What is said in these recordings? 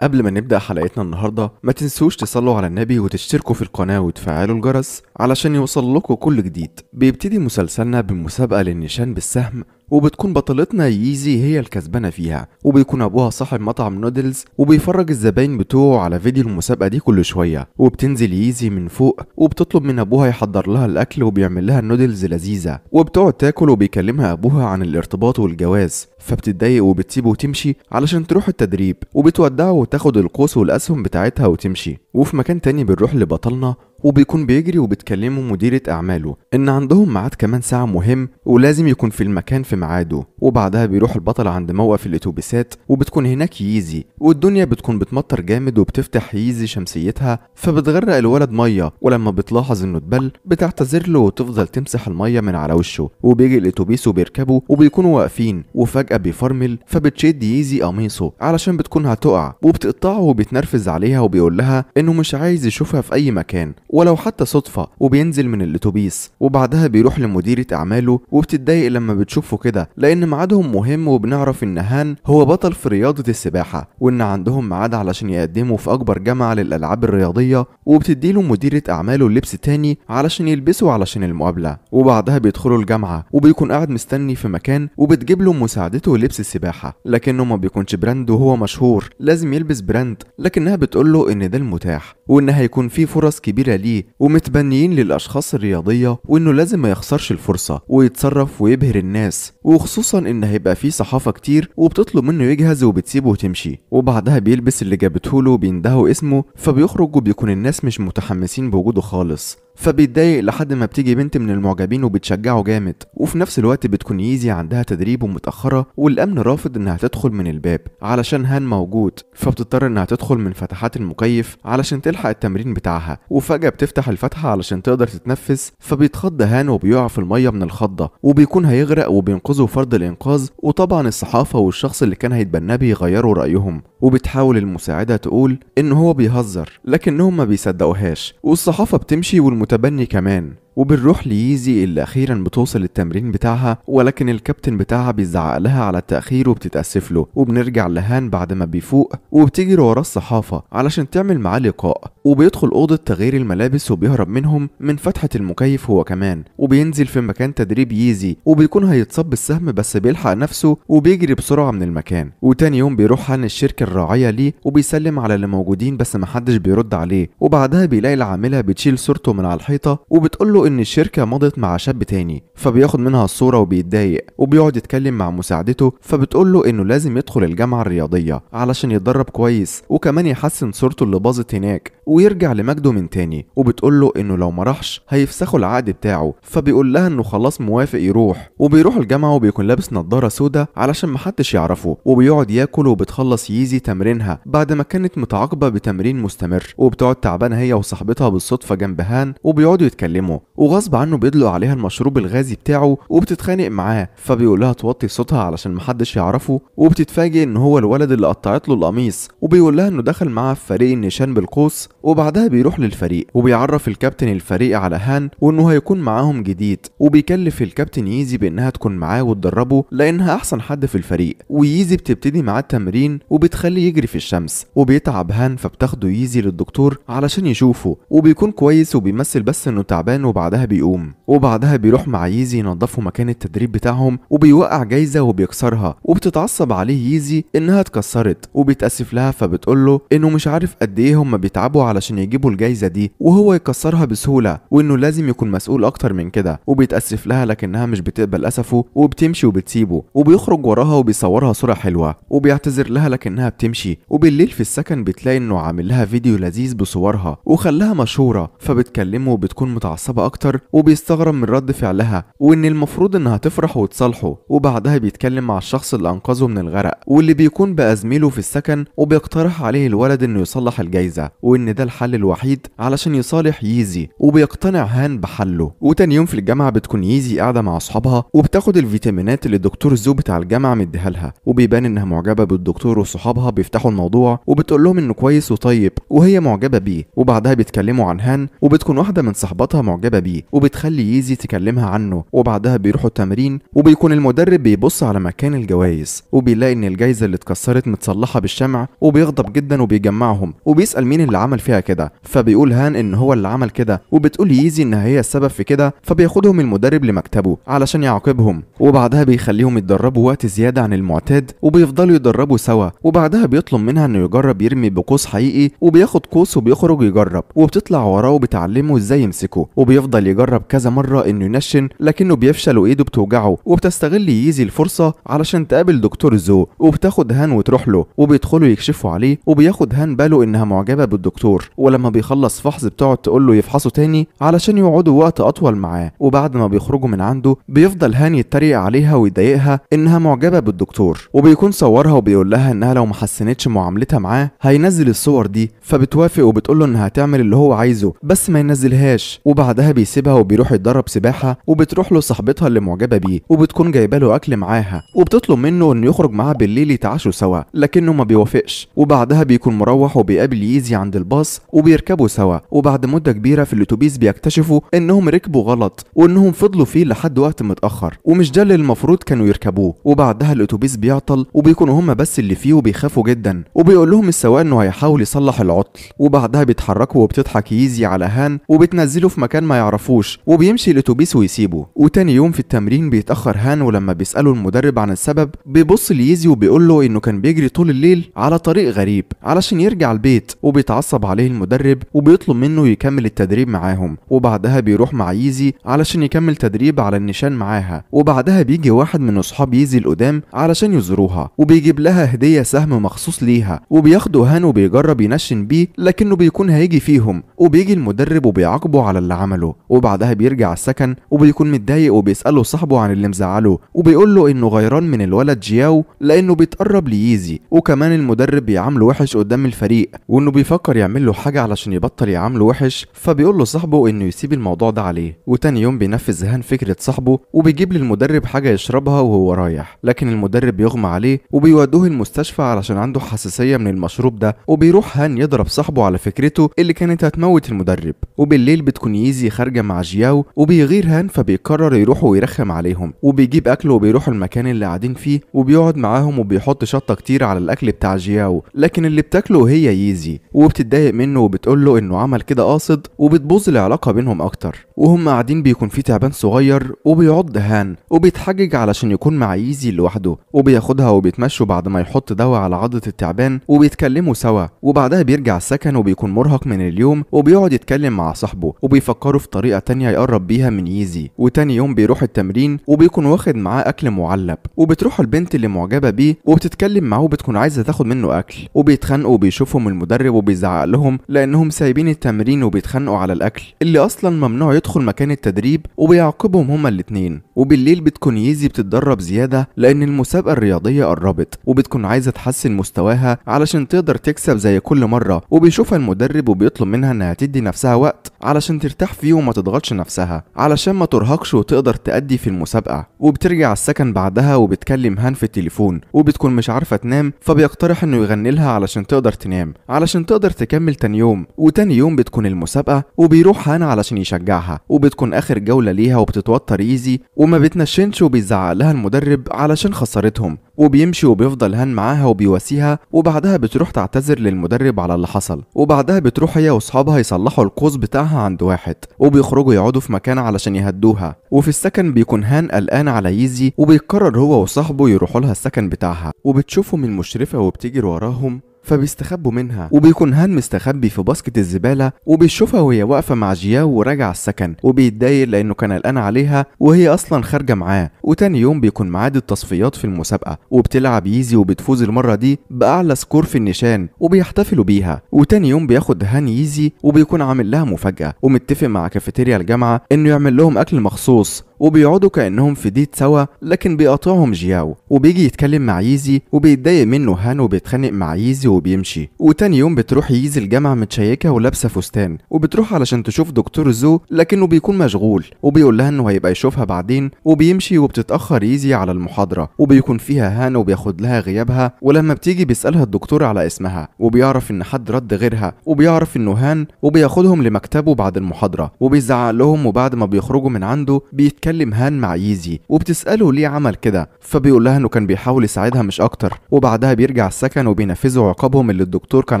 قبل ما نبدأ حلقتنا النهاردة ما تنسوش تصلوا على النبي وتشتركوا في القناة وتفعلوا الجرس علشان يوصل لكم كل جديد بيبتدي مسلسلنا بمسابقة للنشان بالسهم وبتكون بطلتنا ييزي هي الكسبانه فيها وبيكون ابوها صاحب مطعم نودلز وبيفرج الزباين بتوعه على فيديو المسابقه دي كل شويه وبتنزل ييزي من فوق وبتطلب من ابوها يحضر لها الاكل وبيعمل لها النودلز لذيذه وبتقعد تاكل وبيكلمها ابوها عن الارتباط والجواز فبتتضايق وبتسيبه وتمشي علشان تروح التدريب وبتودعه وتاخد القوس والاسهم بتاعتها وتمشي وفي مكان تاني بنروح لبطلنا وبيكون بيجري وبتكلمه مديرة أعماله إن عندهم ميعاد كمان ساعة مهم ولازم يكون في المكان في ميعاده وبعدها بيروح البطل عند موقف الأتوبيسات وبتكون هناك ييزي والدنيا بتكون بتمطر جامد وبتفتح ييزي شمسيتها فبتغرق الولد مية ولما بتلاحظ إنه اتبل بتعتذر له وتفضل تمسح المية من على وشه وبيجي الأتوبيس وبيركبه وبيكونوا واقفين وفجأة بيفرمل فبتشد ييزي قميصه علشان بتكون هتقع وبتقطعه وبيتنرفز عليها وبيقول لها إنه مش عايز يشوفها في أي مكان ولو حتى صدفة وبينزل من الاتوبيس وبعدها بيروح لمديرة أعماله وبتتضايق لما بتشوفه كده لأن ميعادهم مهم وبنعرف إن هان هو بطل في رياضة السباحة وإن عندهم ميعاد علشان يقدموا في أكبر جامعة للألعاب الرياضية وبتديله مديرة أعماله لبس تاني علشان يلبسه علشان المقابلة وبعدها بيدخلوا الجامعة وبيكون قاعد مستني في مكان وبتجيب له مساعدته لبس السباحة لكنه ما بيكونش براند وهو مشهور لازم يلبس براند لكنها بتقول له إن ده المتاح وإن هيكون في فرص كبيرة ليه ومتبنيين للاشخاص الرياضيه وانه لازم ما يخسرش الفرصه ويتصرف ويبهر الناس وخصوصا ان هيبقى في صحافه كتير وبتطلب منه يجهز وبتسيبه وتمشي وبعدها بيلبس اللي جابته له وبيندهوا اسمه فبيخرج وبيكون الناس مش متحمسين بوجوده خالص فبيتضايق لحد ما بتيجي بنت من المعجبين وبتشجعه جامد وفي نفس الوقت بتكون ييزي عندها تدريب ومتأخرة والأمن رافض إنها تدخل من الباب علشان هان موجود فبتضطر إنها تدخل من فتحات المكيف علشان تلحق التمرين بتاعها وفجأة بتفتح الفتحة علشان تقدر تتنفس فبيتخض هان وبيقع في المية من الخضة وبيكون هيغرق وبينقذه فرد الإنقاذ وطبعا الصحافة والشخص اللي كان هيتبناه بيغيروا رأيهم وبتحاول المساعدة تقول إن هو بيهزر لكنهم ما بيصدقوهاش والصحافة بتمشي والم متبني كمان وبنروح ليزي اللي اخيرا بتوصل التمرين بتاعها ولكن الكابتن بتاعها بيزعق لها على التاخير وبتتاسف له وبنرجع لهان بعد ما بيفوق وبتجري وراه الصحافه علشان تعمل معاه لقاء وبيدخل اوضه تغيير الملابس وبيهرب منهم من فتحه المكيف هو كمان وبينزل في مكان تدريب ييزي وبيكون هيتصاب بالسهم بس بيلحق نفسه وبيجري بسرعه من المكان وتاني يوم بيروح عن الشركه الراعيه ليه وبيسلم على اللي موجودين بس محدش بيرد عليه وبعدها بيلاقي العامله بتشيل صورته من على الحيطه وبتقول له ان الشركه مضت مع شاب تاني فبياخد منها الصوره وبيتضايق وبيقعد يتكلم مع مساعدته فبتقول له انه لازم يدخل الجامعه الرياضيه علشان يتدرب كويس وكمان يحسن صورته اللي باظت هناك ويرجع لمجده من تاني وبتقول له انه لو ما راحش هيفسخوا العقد بتاعه فبيقول لها انه خلاص موافق يروح وبيروح الجامعه وبيكون لابس نضاره سودا علشان محدش يعرفه وبيقعد ياكل وبتخلص ييزي تمرينها بعد ما كانت متعاقبه بتمرين مستمر وبتقعد تعبانه هي وصاحبتها بالصدفه جنب هان وبيقعدوا يتكلموا وغصب عنه بيدلق عليها المشروب الغازي بتاعه وبتتخانق معاه فبيقول لها توطي صوتها علشان محدش يعرفه وبتتفاجئ ان هو الولد اللي قطعت له القميص وبيقول لها انه دخل معاها في فريق النشان بالقوس وبعدها بيروح للفريق وبيعرف الكابتن الفريق على هان وانه هيكون معاهم جديد وبيكلف الكابتن ييزي بانها تكون معاه وتدربه لانها احسن حد في الفريق وييزي بتبتدي معاه التمرين وبتخليه يجري في الشمس وبيتعب هان فبتاخده ييزي للدكتور علشان يشوفه وبيكون كويس وبيمثل بس انه تعبان وبعد وبعدها بيقوم وبعدها بيروح مع ييزي ينظفوا مكان التدريب بتاعهم وبيوقع جايزه وبيكسرها وبتتعصب عليه ييزي انها اتكسرت وبيتاسف لها فبتقول له انه مش عارف قد ايه هم بيتعبوا علشان يجيبوا الجايزه دي وهو يكسرها بسهوله وانه لازم يكون مسؤول اكتر من كده وبيتاسف لها لكنها مش بتقبل اسفه وبتمشي وبتسيبه وبيخرج وراها وبيصورها صوره حلوه وبيعتذر لها لكنها بتمشي وبالليل في السكن بتلاقي انه عامل لها فيديو لذيذ بصورها وخلاها مشهوره فبتكلمه وبتكون متعصبه اكتر اكتر وبيستغرب من رد فعلها وان المفروض انها تفرح وتصالحه وبعدها بيتكلم مع الشخص اللي انقذه من الغرق واللي بيكون بقى زميله في السكن وبيقترح عليه الولد انه يصلح الجايزه وان ده الحل الوحيد علشان يصالح ييزي وبيقتنع هان بحله وتاني يوم في الجامعه بتكون ييزي قاعده مع اصحابها وبتاخد الفيتامينات اللي الدكتور زو بتاع الجامعه مديها لها وبيبان انها معجبه بالدكتور وصحابها بيفتحوا الموضوع وبتقول لهم انه كويس وطيب وهي معجبه بيه وبعدها بيتكلموا عن هان وبتكون واحده من صحباتها معجبه بيه وبتخلي ييزي تكلمها عنه وبعدها بيروحوا التمرين وبيكون المدرب بيبص على مكان الجوائز وبيلاقي ان الجايزه اللي اتكسرت متصلحه بالشمع وبيغضب جدا وبيجمعهم وبيسال مين اللي عمل فيها كده فبيقول هان ان هو اللي عمل كده وبتقول ييزي ان هي السبب في كده فبياخدهم المدرب لمكتبه علشان يعاقبهم وبعدها بيخليهم يتدربوا وقت زياده عن المعتاد وبيفضلوا يتدربوا سوا وبعدها بيطلب منها انه يجرب يرمي بقوس حقيقي وبياخد قوس وبيخرج يجرب وبتطلع وراه وبتعلمه ازاي يمسكه وبيفضل بيفضل يجرب كذا مرة انه ينشن لكنه بيفشل وايده بتوجعه وبتستغل ييزي الفرصة علشان تقابل دكتور زو وبتاخد هان وتروح له وبيدخلوا يكشفوا عليه وبياخد هان باله انها معجبة بالدكتور ولما بيخلص فحص بتقعد تقول له يفحصه تاني علشان يقعدوا وقت اطول معاه وبعد ما بيخرجوا من عنده بيفضل هان يتريق عليها ويضايقها انها معجبة بالدكتور وبيكون صورها وبيقول لها انها لو ما حسنتش معاملتها معاه هينزل الصور دي فبتوافق وبتقول له انها هتعمل اللي هو عايزه بس ما ينزلهاش وبعدها بي بيسيبها وبيروح يتدرب سباحه وبتروح له صاحبتها اللي معجبه بيه وبتكون جايبه له اكل معاها وبتطلب منه انه يخرج معاها بالليل يتعشوا سوا لكنه ما بيوافقش وبعدها بيكون مروح وبيقابل ييزي عند الباص وبيركبوا سوا وبعد مده كبيره في الاتوبيس بيكتشفوا انهم ركبوا غلط وانهم فضلوا فيه لحد وقت متاخر ومش ده اللي المفروض كانوا يركبوه وبعدها الاتوبيس بيعطل وبيكونوا هم بس اللي فيه وبيخافوا جدا وبيقول لهم السواق انه هيحاول يصلح العطل وبعدها بيتحركوا وبتضحك ييزي على هان وبتنزله في مكان ما يعرفش يعرفوش وبيمشي الاتوبيس ويسيبه وتاني يوم في التمرين بيتاخر هان ولما بيساله المدرب عن السبب بيبص ليزي وبيقول له انه كان بيجري طول الليل على طريق غريب علشان يرجع البيت وبيتعصب عليه المدرب وبيطلب منه يكمل التدريب معاهم وبعدها بيروح مع يزي علشان يكمل تدريب على النشان معاها وبعدها بيجي واحد من اصحاب يزي القدام علشان يزوروها وبيجيب لها هديه سهم مخصوص ليها وبياخده هان وبيجرب ينشن بيه لكنه بيكون هيجي فيهم وبيجي المدرب وبيعاقبه على اللي عمله وبعدها بيرجع السكن وبيكون متضايق وبيسأله صاحبه عن اللي مزعله وبيقول له انه غيران من الولد جياو لانه بيتقرب ليزي وكمان المدرب بيعامله وحش قدام الفريق وانه بيفكر يعمل له حاجه علشان يبطل يعامله وحش فبيقول له صاحبه انه يسيب الموضوع ده عليه وتاني يوم بينفذ هان فكره صاحبه وبيجيب للمدرب حاجه يشربها وهو رايح لكن المدرب بيغمى عليه وبيودوه المستشفى علشان عنده حساسيه من المشروب ده وبيروح هان يضرب صاحبه على فكرته اللي كانت هتموت المدرب وبالليل بتكون ييزي خارجه حاجه مع جياو وبيغير هان فبيقرر يروح ويرخم عليهم وبيجيب اكل وبيروحوا المكان اللي قاعدين فيه وبيقعد معاهم وبيحط شطه كتير على الاكل بتاع جياو لكن اللي بتاكله هي ييزي وبتتضايق منه وبتقول له انه عمل كده قاصد وبتبوظ العلاقه بينهم اكتر وهم قاعدين بيكون في تعبان صغير وبيعض هان وبيتحجج علشان يكون مع ييزي لوحده وبياخدها وبيتمشوا بعد ما يحط دواء على عضة التعبان وبيتكلموا سوا وبعدها بيرجع السكن وبيكون مرهق من اليوم وبيقعد يتكلم مع صاحبه وبيفكروا في طريق طريقة تانية يقرب بيها من ييزي وتاني يوم بيروح التمرين وبيكون واخد معاه أكل معلب وبتروح البنت اللي معجبة بيه وبتتكلم معاه وبتكون عايزة تاخد منه أكل وبيتخانقوا وبيشوفهم المدرب وبيزعق لهم لأنهم سايبين التمرين وبيتخانقوا على الأكل اللي أصلا ممنوع يدخل مكان التدريب وبيعاقبهم هما الاتنين وبالليل بتكون ييزي بتتدرب زيادة لأن المسابقة الرياضية قربت وبتكون عايزة تحسن مستواها علشان تقدر تكسب زي كل مرة وبيشوفها المدرب وبيطلب منها إنها تدي نفسها وقت علشان ترتاح فيه وما تضغطش نفسها علشان ما ترهقش وتقدر تأدي في المسابقة وبترجع السكن بعدها وبتكلم هان في التليفون وبتكون مش عارفة تنام فبيقترح انه يغني لها علشان تقدر تنام علشان تقدر تكمل تاني يوم وتاني يوم بتكون المسابقة وبيروح هان علشان يشجعها وبتكون آخر جولة ليها وبتتوتر ايزي وما بتنشنش وبيزعق لها المدرب علشان خسرتهم وبيمشي وبيفضل هان معاها وبيواسيها وبعدها بتروح تعتذر للمدرب على اللي حصل وبعدها بتروح هي واصحابها يصلحوا القوس بتاعها عند واحد وبيخرجوا يقعدوا في مكان علشان يهدوها وفي السكن بيكون هان قلقان على ييزي وبيقرر هو وصاحبه يروحوا لها السكن بتاعها وبتشوفهم المشرفه وبتجري وراهم فبيستخبوا منها وبيكون هان مستخبي في باسكت الزبالة وبيشوفها وهي واقفة مع جياو وراجع السكن وبيتضايق لأنه كان قلقان عليها وهي أصلا خارجة معاه وتاني يوم بيكون معاد التصفيات في المسابقة وبتلعب ييزي وبتفوز المرة دي بأعلى سكور في النشان وبيحتفلوا بيها وتاني يوم بياخد هان ييزي وبيكون عامل لها مفاجأة ومتفق مع كافيتيريا الجامعة إنه يعمل لهم أكل مخصوص وبيقعدوا كانهم في ديت سوا لكن بيقاطعهم جياو وبيجي يتكلم مع ييزي وبيتضايق منه هان وبيتخانق مع ييزي وبيمشي وتاني يوم بتروح ييزي الجامعه متشيكه ولابسه فستان وبتروح علشان تشوف دكتور زو لكنه بيكون مشغول وبيقول لها انه هيبقى يشوفها بعدين وبيمشي وبتتاخر ييزي على المحاضره وبيكون فيها هان وبياخد لها غيابها ولما بتيجي بيسالها الدكتور على اسمها وبيعرف ان حد رد غيرها وبيعرف انه هان وبياخدهم لمكتبه بعد المحاضره وبيزعق لهم وبعد ما بيخرجوا من عنده بيتكلم بتكلم هان مع ييزي وبتساله ليه عمل كده فبيقول لها انه كان بيحاول يساعدها مش اكتر وبعدها بيرجع السكن وبينفذوا عقابهم اللي الدكتور كان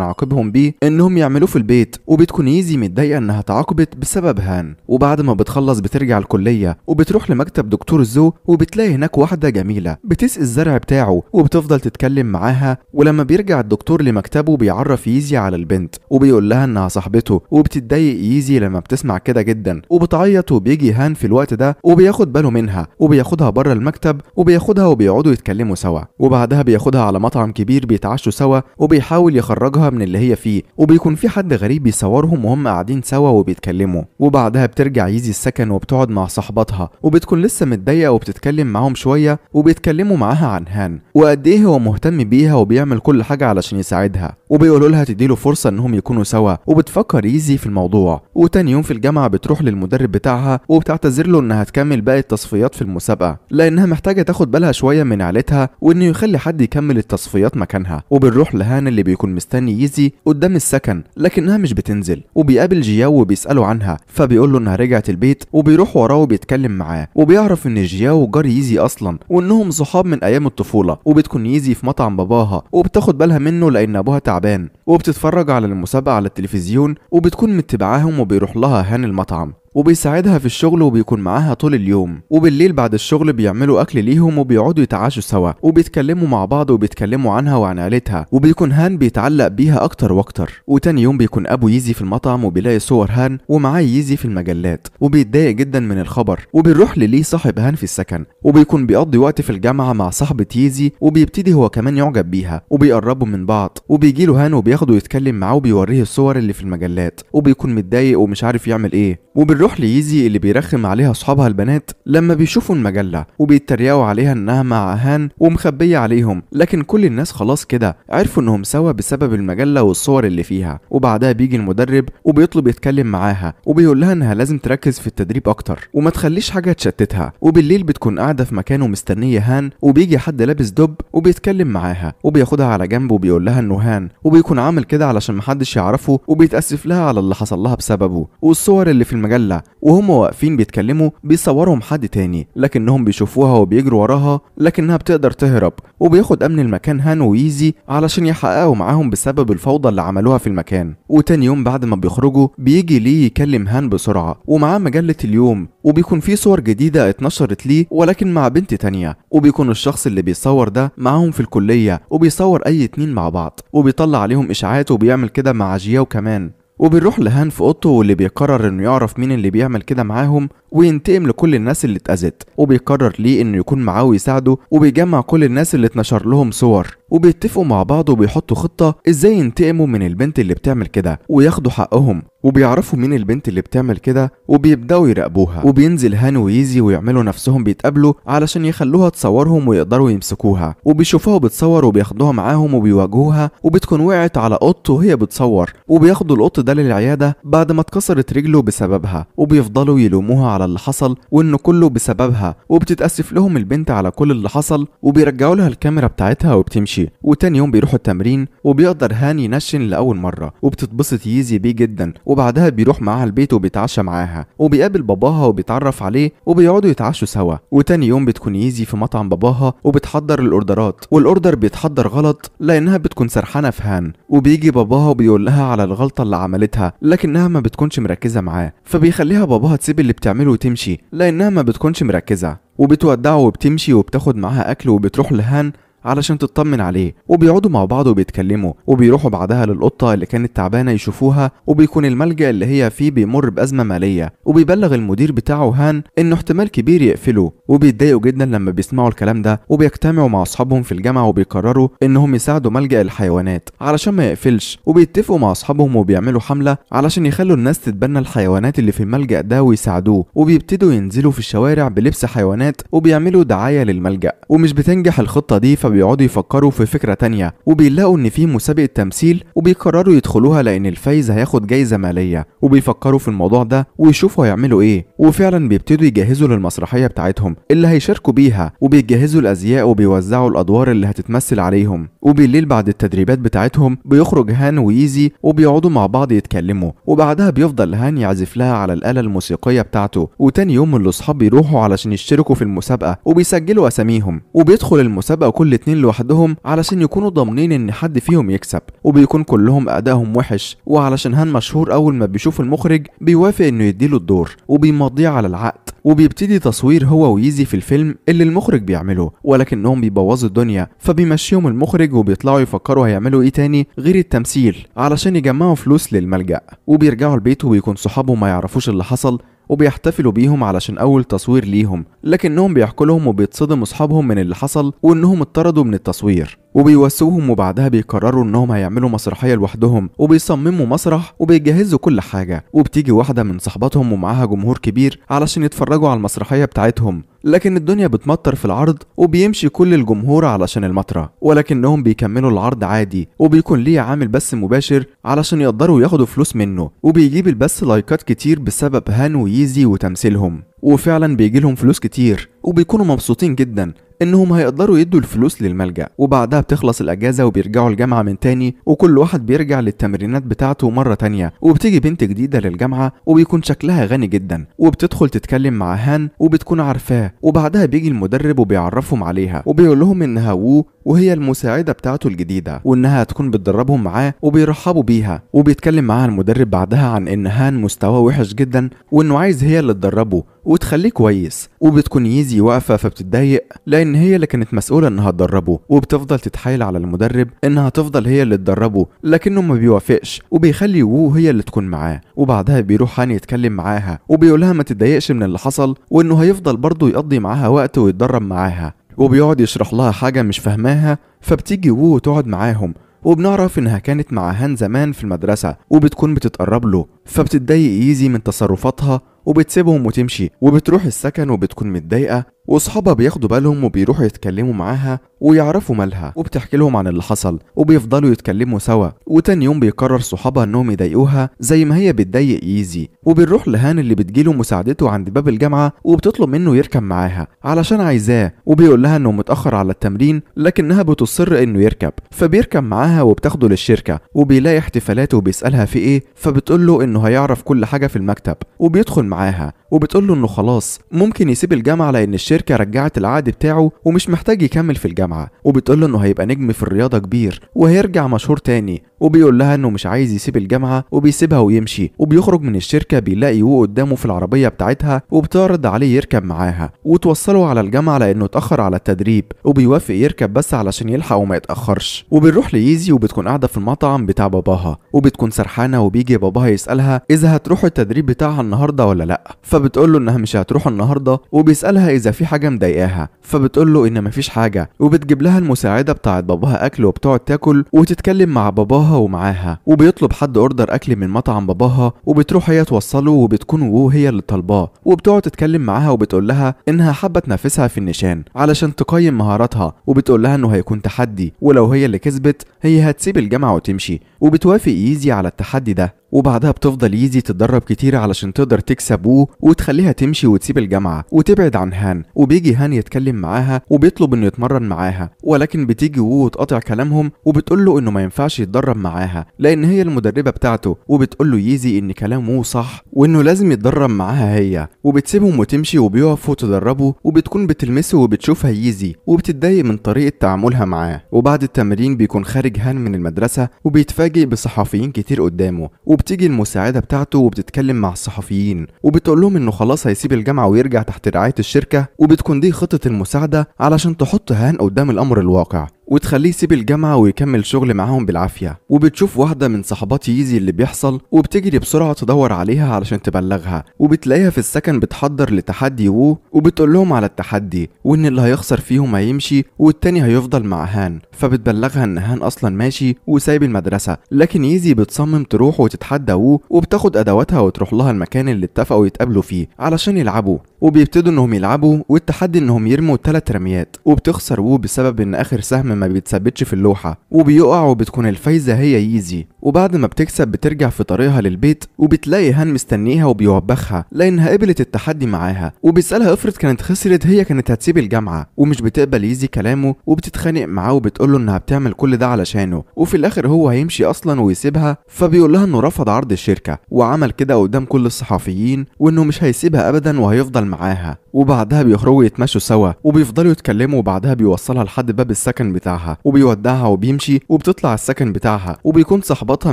عاقبهم بيه انهم يعملوه في البيت وبتكون ييزي متضايقه انها اتعاقبت بسبب هان وبعد ما بتخلص بترجع الكليه وبتروح لمكتب دكتور زو وبتلاقي هناك واحده جميله بتسقي الزرع بتاعه وبتفضل تتكلم معاها ولما بيرجع الدكتور لمكتبه بيعرف ييزي على البنت وبيقول لها انها صاحبته وبتتضايق ييزي لما بتسمع كده جدا وبتعيط وبيجي هان في الوقت ده وبياخد باله منها وبياخدها بره المكتب وبياخدها وبيقعدوا يتكلموا سوا وبعدها بياخدها على مطعم كبير بيتعشوا سوا وبيحاول يخرجها من اللي هي فيه وبيكون في حد غريب بيصورهم وهم قاعدين سوا وبيتكلموا وبعدها بترجع يزي السكن وبتقعد مع صاحبتها وبتكون لسه متضايقه وبتتكلم معاهم شويه وبيتكلموا معاها عن هان وقد ايه هو مهتم بيها وبيعمل كل حاجه علشان يساعدها وبيقولوا لها تديله فرصه انهم يكونوا سوا وبتفكر يزي في الموضوع وتاني يوم في الجامعه بتروح للمدرب بتاعها وبتعتذر له انها تكمل باقي التصفيات في المسابقه لانها محتاجه تاخد بالها شويه من عيلتها وانه يخلي حد يكمل التصفيات مكانها وبنروح لهان اللي بيكون مستني يزي قدام السكن لكنها مش بتنزل وبيقابل جياو وبيساله عنها فبيقول له انها رجعت البيت وبيروح وراه وبيتكلم معاه وبيعرف ان جياو جار يزي اصلا وانهم صحاب من ايام الطفوله وبتكون يزي في مطعم باباها وبتاخد بالها منه لان ابوها تعبان وبتتفرج على المسابقه على التلفزيون وبتكون متبعاهم وبيروح لها هان المطعم وبيساعدها في الشغل وبيكون معاها طول اليوم وبالليل بعد الشغل بيعملوا اكل ليهم وبيقعدوا يتعاشوا سوا وبيتكلموا مع بعض وبيتكلموا عنها وعن عيلتها وبيكون هان بيتعلق بيها اكتر واكتر وتاني يوم بيكون ابو يزي في المطعم وبيلاقي صور هان ومعاه يزي في المجلات وبيتضايق جدا من الخبر وبيروح لليه صاحب هان في السكن وبيكون بيقضي وقت في الجامعه مع صاحبه يزي وبيبتدي هو كمان يعجب بيها وبيقربوا من بعض وبيجي له هان وبياخده يتكلم معاه وبيوريه الصور اللي في المجلات وبيكون متضايق ومش عارف يعمل ايه وبيروح بتروح ليزي اللي بيرخم عليها اصحابها البنات لما بيشوفوا المجله وبيتريقوا عليها انها مع هان ومخبيه عليهم لكن كل الناس خلاص كده عرفوا انهم سوا بسبب المجله والصور اللي فيها وبعدها بيجي المدرب وبيطلب يتكلم معاها وبيقول لها انها لازم تركز في التدريب اكتر وما تخليش حاجه تشتتها وبالليل بتكون قاعده في مكانه مستنيه هان وبيجي حد لابس دب وبيتكلم معاها وبياخدها على جنب وبيقول لها انه هان وبيكون عامل كده علشان محدش يعرفه وبيتاسف لها على اللي حصل لها بسببه والصور اللي في المجله وهم واقفين بيتكلموا بيصورهم حد تاني لكنهم بيشوفوها وبيجروا وراها لكنها بتقدر تهرب وبياخد امن المكان هان ويزي علشان يحققوا معاهم بسبب الفوضى اللي عملوها في المكان وتاني يوم بعد ما بيخرجوا بيجي ليه يكلم هان بسرعه ومعاه مجله اليوم وبيكون في صور جديده اتنشرت ليه ولكن مع بنت تانية وبيكون الشخص اللي بيصور ده معاهم في الكليه وبيصور اي اتنين مع بعض وبيطلع عليهم اشاعات وبيعمل كده مع جياو كمان وبنروح لهان في اوضته واللي بيقرر انه يعرف مين اللي بيعمل كده معاهم وينتقم لكل الناس اللي اتأذت وبيقرر ليه انه يكون معاه ويساعده وبيجمع كل الناس اللي اتنشر لهم صور وبيتفقوا مع بعض وبيحطوا خطه ازاي ينتقموا من البنت اللي بتعمل كده وياخدوا حقهم وبيعرفوا مين البنت اللي بتعمل كده وبيبداوا يراقبوها وبينزل هاني ويزي ويعملوا نفسهم بيتقابلوا علشان يخلوها تصورهم ويقدروا يمسكوها وبيشوفوها بتصور وبياخدوها معاهم وبيواجهوها وبتكون وقعت على قط وهي بتصور وبياخدوا القط ده للعياده بعد ما اتكسرت رجله بسببها وبيفضلوا يلوموها على اللي حصل وانه كله بسببها وبتتاسف لهم البنت على كل اللي حصل وبيرجعوا لها الكاميرا بتاعتها وبتمشي بيمشي وتاني يوم بيروحوا التمرين وبيقدر هاني ينشن لاول مره وبتتبسط ييزي بيه جدا وبعدها بيروح معاها البيت وبيتعشى معاها وبيقابل باباها وبيتعرف عليه وبيقعدوا يتعشوا سوا وتاني يوم بتكون ييزي في مطعم باباها وبتحضر الاوردرات والاوردر بيتحضر غلط لانها بتكون سرحانه في هان وبيجي باباها وبيقول لها على الغلطه اللي عملتها لكنها ما بتكونش مركزه معاه فبيخليها باباها تسيب اللي بتعمله وتمشي لانها ما بتكونش مركزه وبتودعه وبتمشي وبتاخد معاها اكل وبتروح لهان علشان تطمن عليه وبيقعدوا مع بعض وبيتكلموا وبيروحوا بعدها للقطة اللي كانت تعبانة يشوفوها وبيكون الملجأ اللي هي فيه بيمر بأزمة مالية وبيبلغ المدير بتاعه هان إنه احتمال كبير يقفله وبيتضايقوا جدا لما بيسمعوا الكلام ده وبيجتمعوا مع أصحابهم في الجامعة وبيقرروا إنهم يساعدوا ملجأ الحيوانات علشان ما يقفلش وبيتفقوا مع أصحابهم وبيعملوا حملة علشان يخلوا الناس تتبنى الحيوانات اللي في الملجأ ده ويساعدوه وبيبتدوا ينزلوا في الشوارع بلبس حيوانات وبيعملوا دعاية للملجأ ومش بتنجح الخطة دي فبي بيقعدوا يفكروا في فكره تانية وبيلاقوا ان في مسابقه تمثيل وبيقرروا يدخلوها لان الفايز هياخد جايزه ماليه وبيفكروا في الموضوع ده ويشوفوا هيعملوا ايه وفعلا بيبتدوا يجهزوا للمسرحيه بتاعتهم اللي هيشاركوا بيها وبيجهزوا الازياء وبيوزعوا الادوار اللي هتتمثل عليهم وبالليل بعد التدريبات بتاعتهم بيخرج هان وييزي وبيقعدوا مع بعض يتكلموا وبعدها بيفضل هان يعزف لها على الاله الموسيقيه بتاعته وتاني يوم الاصحاب بيروحوا علشان يشتركوا في المسابقه وبيسجلوا اساميهم وبيدخل المسابقه كل الاتنين لوحدهم علشان يكونوا ضامنين ان حد فيهم يكسب وبيكون كلهم ادائهم وحش وعلشان هان مشهور اول ما بيشوف المخرج بيوافق انه يديله الدور وبيمضيه على العقد وبيبتدي تصوير هو ويزي في الفيلم اللي المخرج بيعمله ولكنهم بيبوظوا الدنيا فبيمشيهم المخرج وبيطلعوا يفكروا هيعملوا ايه تاني غير التمثيل علشان يجمعوا فلوس للملجأ وبيرجعوا البيت وبيكون صحابه ما يعرفوش اللي حصل وبيحتفلوا بيهم علشان أول تصوير ليهم لكنهم بيحكوا لهم وبيتصدموا أصحابهم من اللي حصل وإنهم اتطردوا من التصوير وبيوسوهم وبعدها بيقرروا انهم هيعملوا مسرحيه لوحدهم وبيصمموا مسرح وبيجهزوا كل حاجه وبتيجي واحده من صحباتهم ومعاها جمهور كبير علشان يتفرجوا على المسرحيه بتاعتهم لكن الدنيا بتمطر في العرض وبيمشي كل الجمهور علشان المطره ولكنهم بيكملوا العرض عادي وبيكون ليه عامل بث مباشر علشان يقدروا ياخدوا فلوس منه وبيجيب البث لايكات كتير بسبب هان ويزي وتمثيلهم وفعلا بيجيلهم فلوس كتير وبيكونوا مبسوطين جدا انهم هيقدروا يدوا الفلوس للملجا وبعدها بتخلص الاجازه وبيرجعوا الجامعه من تاني وكل واحد بيرجع للتمرينات بتاعته مره تانيه وبتيجي بنت جديده للجامعه وبيكون شكلها غني جدا وبتدخل تتكلم مع هان وبتكون عارفاه وبعدها بيجي المدرب وبيعرفهم عليها وبيقول لهم انها وو وهي المساعده بتاعته الجديده وانها هتكون بتدربهم معاه وبيرحبوا بيها وبيتكلم معاها المدرب بعدها عن ان هان مستواه وحش جدا وانه عايز هي اللي تدربه وتخليه كويس وبتكون يزي واقفه فبتتضايق لان هي اللي كانت مسؤوله انها تدربه وبتفضل تتحايل على المدرب انها تفضل هي اللي تدربه لكنه ما بيوافقش وبيخلي وو هي اللي تكون معاه وبعدها بيروح هاني يتكلم معاها وبيقولها ما تتضايقش من اللي حصل وانه هيفضل برضه يقضي معاها وقت ويتدرب معاها وبيقعد يشرح لها حاجه مش فاهماها فبتيجي وو وتقعد معاهم وبنعرف انها كانت مع هان زمان في المدرسه وبتكون بتتقرب له فبتتضايق ايزي من تصرفاتها وبتسيبهم وتمشي وبتروح السكن وبتكون متضايقه واصحابها بياخدوا بالهم وبيروحوا يتكلموا معاها ويعرفوا مالها وبتحكي لهم عن اللي حصل وبيفضلوا يتكلموا سوا وتاني يوم بيقرر صحابها انهم يضايقوها زي ما هي بتضايق ايزي وبنروح لهان اللي بتجيله مساعدته عند باب الجامعه وبتطلب منه يركب معاها علشان عايزاه وبيقول لها انه متاخر على التمرين لكنها بتصر انه يركب فبيركب معاها وبتاخده للشركه وبيلاقي احتفالاته وبيسالها في ايه فبتقول له انه هيعرف كل حاجه في المكتب وبيدخل معاها وبتقول له انه خلاص ممكن يسيب الجامعه لان الشركه رجعت العقد بتاعه ومش محتاج يكمل في الجامعه وبتقول له انه هيبقى نجم في الرياضه كبير وهيرجع مشهور تاني وبيقول لها انه مش عايز يسيب الجامعه وبيسيبها ويمشي وبيخرج من الشركه بيلاقي وو قدامه في العربيه بتاعتها وبتعرض عليه يركب معاها وتوصله على الجامعه لانه اتاخر على التدريب وبيوافق يركب بس علشان يلحق وما يتاخرش وبنروح ليزي وبتكون قاعده في المطعم بتاع باباها وبتكون سرحانه وبيجي باباها يسالها اذا هتروح التدريب بتاعها النهارده ولا لا فبتقول له انها مش هتروح النهارده وبيسالها اذا في حاجه مضايقاها فبتقول له ان مفيش حاجه وبتجيب لها المساعده بتاعت باباها اكل وبتقعد تاكل وتتكلم مع باباها باباها ومعاها وبيطلب حد اوردر اكل من مطعم باباها وبتروح هي توصله وبتكون وو هي اللي طالباه وبتقعد تتكلم معاها وبتقول لها انها حابه تنافسها في النشان علشان تقيم مهاراتها وبتقول لها انه هيكون تحدي ولو هي اللي كسبت هي هتسيب الجامعه وتمشي وبتوافق ايزي على التحدي ده وبعدها بتفضل ايزي تتدرب كتير علشان تقدر تكسبوه وتخليها تمشي وتسيب الجامعه وتبعد عن هان وبيجي هان يتكلم معاها وبيطلب انه يتمرن معاها ولكن بتيجي وو وتقاطع كلامهم وبتقول له انه ما ينفعش يتدرب معاها لان هي المدربه بتاعته وبتقول له ييزي ان كلام وو صح وانه لازم يتدرب معاها هي وبتسيبهم وتمشي وبيقفوا تدربوا وبتكون بتلمسه وبتشوفها ييزي وبتتضايق من طريقه تعاملها معاه وبعد التمرين بيكون خارج هان من المدرسه وبيتفاجئ بصحفيين كتير قدامه وبتيجي المساعده بتاعته وبتتكلم مع الصحفيين وبتقول لهم انه خلاص هيسيب الجامعه ويرجع تحت رعايه الشركه وبتكون دي خطه المساعده علشان تحط هان قدام الامر الواقع وتخليه يسيب الجامعة ويكمل شغل معاهم بالعافية وبتشوف واحدة من صاحبات ييزي اللي بيحصل وبتجري بسرعة تدور عليها علشان تبلغها وبتلاقيها في السكن بتحضر لتحدي وو وبتقول لهم على التحدي وإن اللي هيخسر فيهم هيمشي والتاني هيفضل مع هان فبتبلغها إن هان أصلا ماشي وسايب المدرسة لكن ييزي بتصمم تروح وتتحدى وو وبتاخد أدواتها وتروح لها المكان اللي اتفقوا يتقابلوا فيه علشان يلعبوا وبيبتدوا إنهم يلعبوا والتحدي إنهم يرموا ثلاث رميات وبتخسر وو بسبب إن آخر سهم ما بيتثبتش في اللوحة وبيقع وبتكون الفايزة هي ييزي وبعد ما بتكسب بترجع في طريقها للبيت وبتلاقي هان مستنيها وبيوبخها لأنها قبلت التحدي معاها وبيسألها افرض كانت خسرت هي كانت هتسيب الجامعة ومش بتقبل ييزي كلامه وبتتخانق معاه وبتقول له انها بتعمل كل ده علشانه وفي الاخر هو هيمشي اصلا ويسيبها فبيقول لها انه رفض عرض الشركة وعمل كده قدام كل الصحفيين وانه مش هيسيبها ابدا وهيفضل معاها وبعدها بيخرجوا يتمشوا سوا وبيفضلوا يتكلموا وبعدها بيوصلها لحد باب السكن بتاع بتاعها وبيودعها وبيمشي وبتطلع السكن بتاعها وبيكون صاحباتها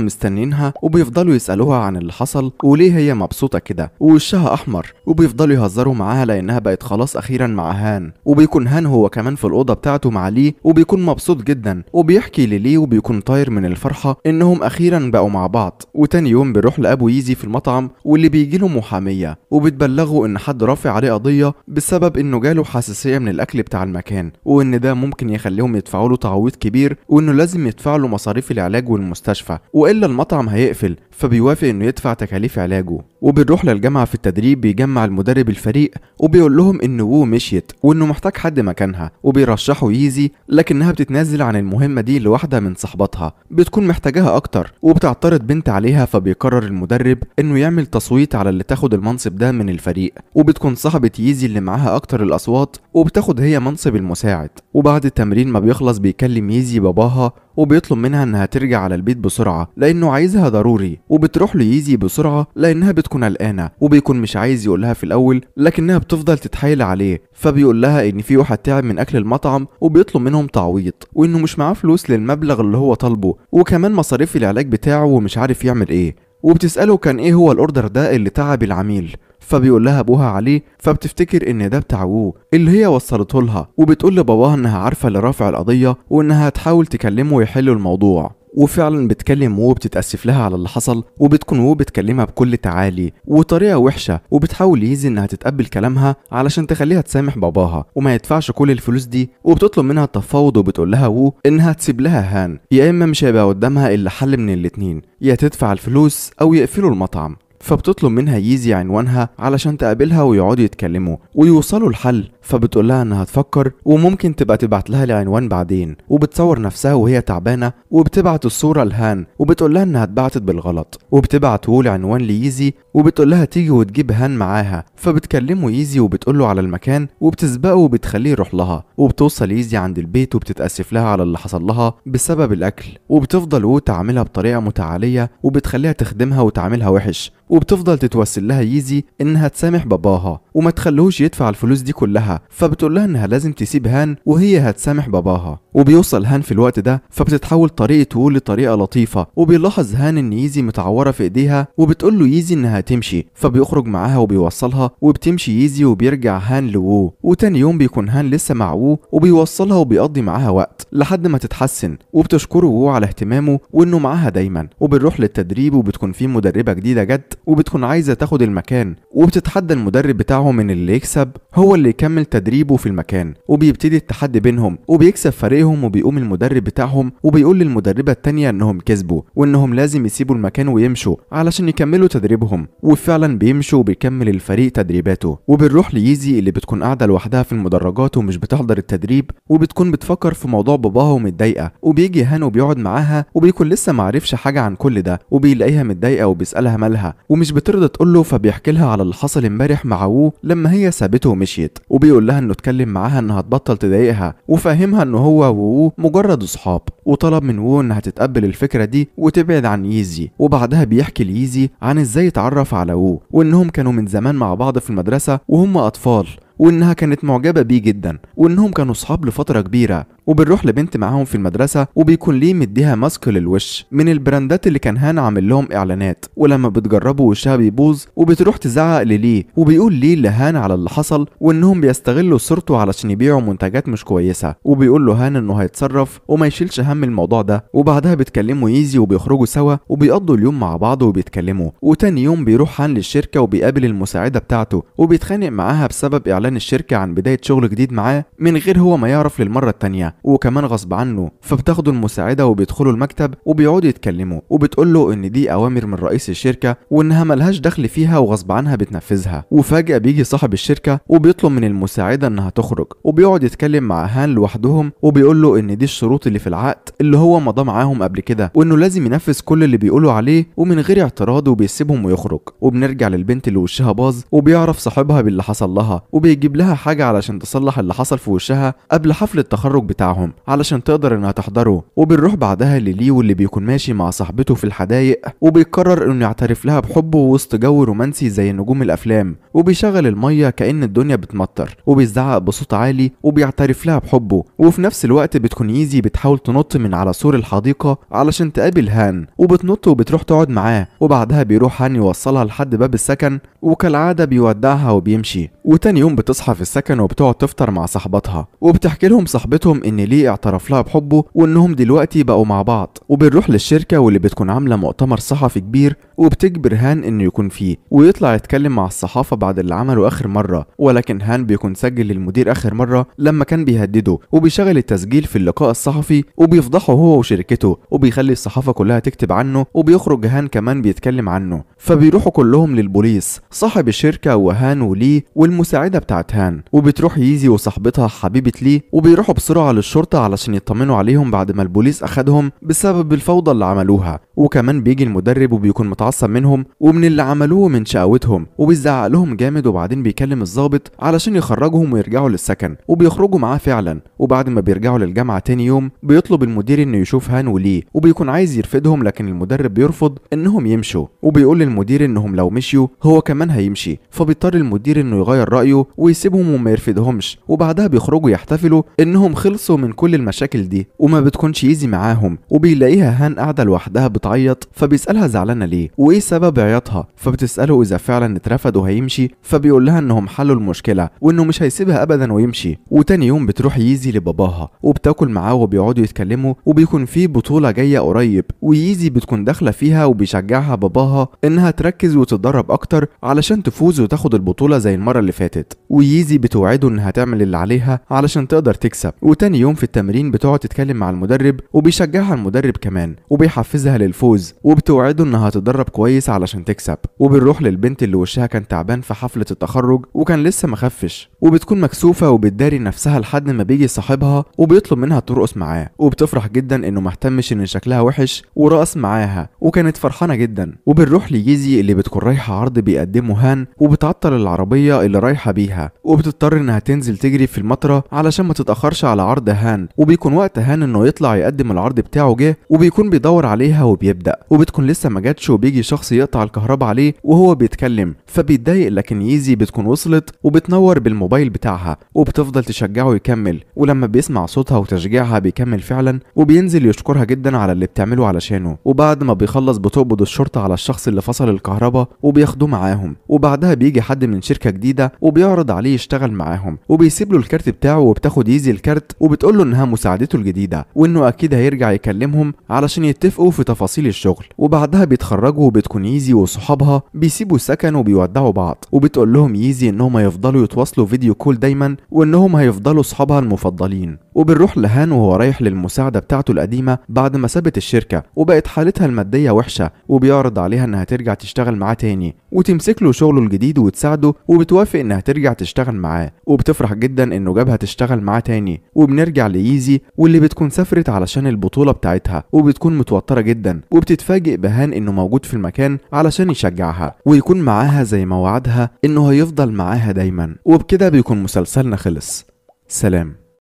مستنينها وبيفضلوا يسالوها عن اللي حصل وليه هي مبسوطه كده ووشها احمر وبيفضلوا يهزروا معاها لانها بقت خلاص اخيرا مع هان وبيكون هان هو كمان في الاوضه بتاعته مع ليه وبيكون مبسوط جدا وبيحكي للي وبيكون طاير من الفرحه انهم اخيرا بقوا مع بعض وتاني يوم بيروح لابو ييزي في المطعم واللي بيجي له محاميه وبتبلغه ان حد رافع عليه قضيه بسبب انه جاله حساسيه من الاكل بتاع المكان وان ده ممكن يخليهم يدفعوا يدفعوا له تعويض كبير وانه لازم يدفع له مصاريف العلاج والمستشفى والا المطعم هيقفل فبيوافق انه يدفع تكاليف علاجه وبنروح للجامعه في التدريب بيجمع المدرب الفريق وبيقول لهم ان وو مشيت وانه محتاج حد مكانها وبيرشحوا ييزي لكنها بتتنازل عن المهمه دي لواحده من صحباتها بتكون محتاجاها اكتر وبتعترض بنت عليها فبيقرر المدرب انه يعمل تصويت على اللي تاخد المنصب ده من الفريق وبتكون صاحبه ييزي اللي معاها اكتر الاصوات وبتاخد هي منصب المساعد وبعد التمرين ما بيخلص خلاص بيكلم يزي باباها وبيطلب منها انها ترجع على البيت بسرعه لانه عايزها ضروري وبتروح ليزي بسرعه لانها بتكون قلقانه وبيكون مش عايز يقولها في الاول لكنها بتفضل تتحايل عليه فبيقول لها ان في واحد تعب من اكل المطعم وبيطلب منهم تعويض وانه مش معاه فلوس للمبلغ اللي هو طالبه وكمان مصاريف العلاج بتاعه ومش عارف يعمل ايه وبتساله كان ايه هو الاوردر ده اللي تعب العميل فبيقول لها ابوها عليه فبتفتكر ان ده بتاع ابوه اللي هي وصلته لها وبتقول لباباها انها عارفه اللي رافع القضيه وانها هتحاول تكلمه ويحلوا الموضوع وفعلا بتكلم وو بتتأسف لها على اللي حصل وبتكون وو بتكلمها بكل تعالي وطريقة وحشة وبتحاول يزي انها تتقبل كلامها علشان تخليها تسامح باباها وما يدفعش كل الفلوس دي وبتطلب منها التفاوض وبتقول لها وو انها تسيب لها هان يا اما مش هيبقى قدامها الا حل من الاتنين يا تدفع الفلوس او يقفلوا المطعم فبتطلب منها ييزي عنوانها علشان تقابلها ويقعدوا يتكلموا ويوصلوا لحل فبتقول لها انها تفكر وممكن تبقى تبعت لها العنوان بعدين وبتصور نفسها وهي تعبانه وبتبعت الصوره لهان وبتقول لها انها اتبعتت بالغلط وبتبعت وول العنوان ليزي وبتقول لها تيجي وتجيب هان معاها فبتكلمه ايزي وبتقول له على المكان وبتسبقه وبتخليه يروح لها وبتوصل ايزي عند البيت وبتتاسف لها على اللي حصل لها بسبب الاكل وبتفضل وو تعاملها بطريقه متعاليه وبتخليها تخدمها وتعاملها وحش وبتفضل تتوسل لها ييزي انها تسامح باباها وما تخليهوش يدفع الفلوس دي كلها فبتقول لها انها لازم تسيب هان وهي هتسامح باباها وبيوصل هان في الوقت ده فبتتحول طريقته لطريقه لطيفه وبيلاحظ هان ان ييزي متعوره في ايديها وبتقول له ييزي انها تمشي فبيخرج معاها وبيوصلها وبتمشي ييزي وبيرجع هان لوو وتاني يوم بيكون هان لسه مع وو وبيوصلها وبيقضي معاها وقت لحد ما تتحسن وبتشكره وو على اهتمامه وانه معاها دايما وبنروح للتدريب وبتكون في مدربه جديده جت وبتكون عايزه تاخد المكان وبتتحدى المدرب بتاعهم ان اللي يكسب هو اللي يكمل تدريبه في المكان وبيبتدي التحدي بينهم وبيكسب فريق عليهم وبيقوم المدرب بتاعهم وبيقول للمدربة التانية انهم كسبوا وانهم لازم يسيبوا المكان ويمشوا علشان يكملوا تدريبهم وفعلا بيمشوا وبيكمل الفريق تدريباته وبنروح ليزي اللي بتكون قاعدة لوحدها في المدرجات ومش بتحضر التدريب وبتكون بتفكر في موضوع باباها ومتضايقة وبيجي هان وبيقعد معاها وبيكون لسه معرفش حاجة عن كل ده وبيلاقيها متضايقة وبيسألها مالها ومش بترضى تقول له فبيحكي لها على اللي حصل امبارح مع وو لما هي سابته ومشيت وبيقول لها انه اتكلم معاها انها تبطل تضايقها وفاهمها ان هو ووو مجرد اصحاب وطلب من وو انها تتقبل الفكره دي وتبعد عن ييزي وبعدها بيحكي ليزي عن ازاي اتعرف على وو وانهم كانوا من زمان مع بعض في المدرسه وهم اطفال وانها كانت معجبه بيه جدا وانهم كانوا اصحاب لفتره كبيره وبنروح لبنت معاهم في المدرسه وبيكون ليه مديها ماسك للوش من البراندات اللي كان هان عامل لهم اعلانات ولما بتجربه وشها بيبوظ وبتروح تزعق لليه وبيقول ليه لهان على اللي حصل وانهم بيستغلوا صورته علشان يبيعوا منتجات مش كويسه وبيقول له هان انه هيتصرف وما يشيلش هم الموضوع ده وبعدها بتكلموا ايزي وبيخرجوا سوا وبيقضوا اليوم مع بعض وبيتكلموا وتاني يوم بيروح هان للشركه وبيقابل المساعده بتاعته وبيتخانق معاها بسبب اعلان الشركه عن بدايه شغل جديد معاه من غير هو ما يعرف للمره التانيه وكمان غصب عنه فبتاخدوا المساعده وبيدخلوا المكتب وبيقعدوا يتكلموا وبتقول له ان دي اوامر من رئيس الشركه وانها ملهاش دخل فيها وغصب عنها بتنفذها وفجاه بيجي صاحب الشركه وبيطلب من المساعده انها تخرج وبيقعد يتكلم مع هان لوحدهم وبيقول له ان دي الشروط اللي في العقد اللي هو مضى معاهم قبل كده وانه لازم ينفذ كل اللي بيقولوا عليه ومن غير اعتراض وبيسيبهم ويخرج وبنرجع للبنت اللي وشها باظ وبيعرف صاحبها باللي حصل لها وبيجيب لها حاجه علشان تصلح اللي حصل في وشها قبل حفل التخرج بتاعها بتاعهم علشان تقدر انها تحضره وبنروح بعدها لليو اللي بيكون ماشي مع صاحبته في الحدايق وبيقرر انه يعترف لها بحبه وسط جو رومانسي زي نجوم الافلام وبيشغل الميه كان الدنيا بتمطر وبيزعق بصوت عالي وبيعترف لها بحبه وفي نفس الوقت بتكون يزي بتحاول تنط من على سور الحديقه علشان تقابل هان وبتنط وبتروح تقعد معاه وبعدها بيروح هان يوصلها لحد باب السكن وكالعاده بيودعها وبيمشي وتاني يوم بتصحى في السكن وبتقعد تفطر مع صاحبتها وبتحكي لهم صاحبتهم ان ليه اعترف لها بحبه وانهم دلوقتي بقوا مع بعض وبنروح للشركه واللي بتكون عامله مؤتمر صحفي كبير وبتجبر هان انه يكون فيه ويطلع يتكلم مع الصحافه بعد اللي عمله اخر مره ولكن هان بيكون سجل للمدير اخر مره لما كان بيهدده وبيشغل التسجيل في اللقاء الصحفي وبيفضحه هو وشركته وبيخلي الصحافه كلها تكتب عنه وبيخرج هان كمان بيتكلم عنه فبيروحوا كلهم للبوليس صاحب الشركه وهان ولي والمساعده بتاعت هان وبتروح ييزي وصاحبتها حبيبه لي وبيروحوا بسرعه للشرطه علشان يطمنوا عليهم بعد ما البوليس اخدهم بسبب الفوضى اللي عملوها وكمان بيجي المدرب وبيكون متعصب منهم ومن اللي عملوه من شقاوتهم وبيزعق لهم جامد وبعدين بيكلم الظابط علشان يخرجهم ويرجعوا للسكن وبيخرجوا معاه فعلا وبعد ما بيرجعوا للجامعه تاني يوم بيطلب المدير انه يشوف هان وليه وبيكون عايز يرفدهم لكن المدرب بيرفض انهم يمشوا وبيقول للمدير انهم لو مشيوا هو كمان هيمشي فبيضطر المدير انه يغير رايه ويسيبهم وما يرفدهمش وبعدها بيخرجوا يحتفلوا انهم خلصوا من كل المشاكل دي وما بتكونش ايزي معاهم وبيلاقيها هان قاعده لوحدها بتعيط فبيسالها زعلانه ليه وايه سبب عياطها فبتساله اذا فعلا اترفد وهيمشي فبيقول لها انهم حلوا المشكله وانه مش هيسيبها ابدا ويمشي وتاني يوم بتروح ييزي لباباها وبتاكل معاه وبيقعدوا يتكلموا وبيكون في بطوله جايه قريب وييزي بتكون داخله فيها وبيشجعها باباها انها تركز وتتدرب اكتر علشان تفوز وتاخد البطوله زي المره اللي فاتت وييزي بتوعده انها تعمل اللي عليها علشان تقدر تكسب وتاني يوم في التمرين بتقعد تتكلم مع المدرب وبيشجعها المدرب كمان وبيحفزها لل الفوز وبتوعده انها تتدرب كويس علشان تكسب وبنروح للبنت اللي وشها كان تعبان في حفله التخرج وكان لسه مخفش وبتكون مكسوفه وبتداري نفسها لحد ما بيجي صاحبها وبيطلب منها ترقص معاه وبتفرح جدا انه مهتمش ان شكلها وحش ورقص معاها وكانت فرحانه جدا وبنروح ليزي اللي بتكون رايحه عرض بيقدمه هان وبتعطل العربيه اللي رايحه بيها وبتضطر انها تنزل تجري في المطره علشان ما تتاخرش على عرض هان وبيكون وقت هان انه يطلع يقدم العرض بتاعه جه وبيكون بيدور عليها وبي بيبدا وبتكون لسه ما جاتش وبيجي شخص يقطع الكهرباء عليه وهو بيتكلم فبيتضايق لكن ييزي بتكون وصلت وبتنور بالموبايل بتاعها وبتفضل تشجعه يكمل ولما بيسمع صوتها وتشجيعها بيكمل فعلا وبينزل يشكرها جدا على اللي بتعمله علشانه وبعد ما بيخلص بتقبض الشرطه على الشخص اللي فصل الكهرباء وبياخدوه معاهم وبعدها بيجي حد من شركه جديده وبيعرض عليه يشتغل معاهم وبيسيب له الكارت بتاعه وبتاخد ييزي الكارت وبتقول له انها مساعدته الجديده وانه اكيد هيرجع يكلمهم علشان يتفقوا في تفاصيل تفاصيل الشغل وبعدها بيتخرجوا وبتكون ييزي وصحابها بيسيبوا السكن وبيودعوا بعض وبتقول لهم ييزي انهم هيفضلوا يتواصلوا فيديو كول دايما وانهم هيفضلوا صحابها المفضلين وبنروح لهان وهو رايح للمساعدة بتاعته القديمة بعد ما سابت الشركة وبقت حالتها المادية وحشة وبيعرض عليها إنها ترجع تشتغل معاه تاني وتمسك له شغله الجديد وتساعده وبتوافق إنها ترجع تشتغل معاه وبتفرح جدا إنه جابها تشتغل معاه تاني وبنرجع لييزي واللي بتكون سافرت علشان البطولة بتاعتها وبتكون متوترة جدا وبتتفاجئ بهان إنه موجود في المكان علشان يشجعها ويكون معاها زي ما وعدها إنه هيفضل معاها دايما وبكده بيكون مسلسلنا خلص سلام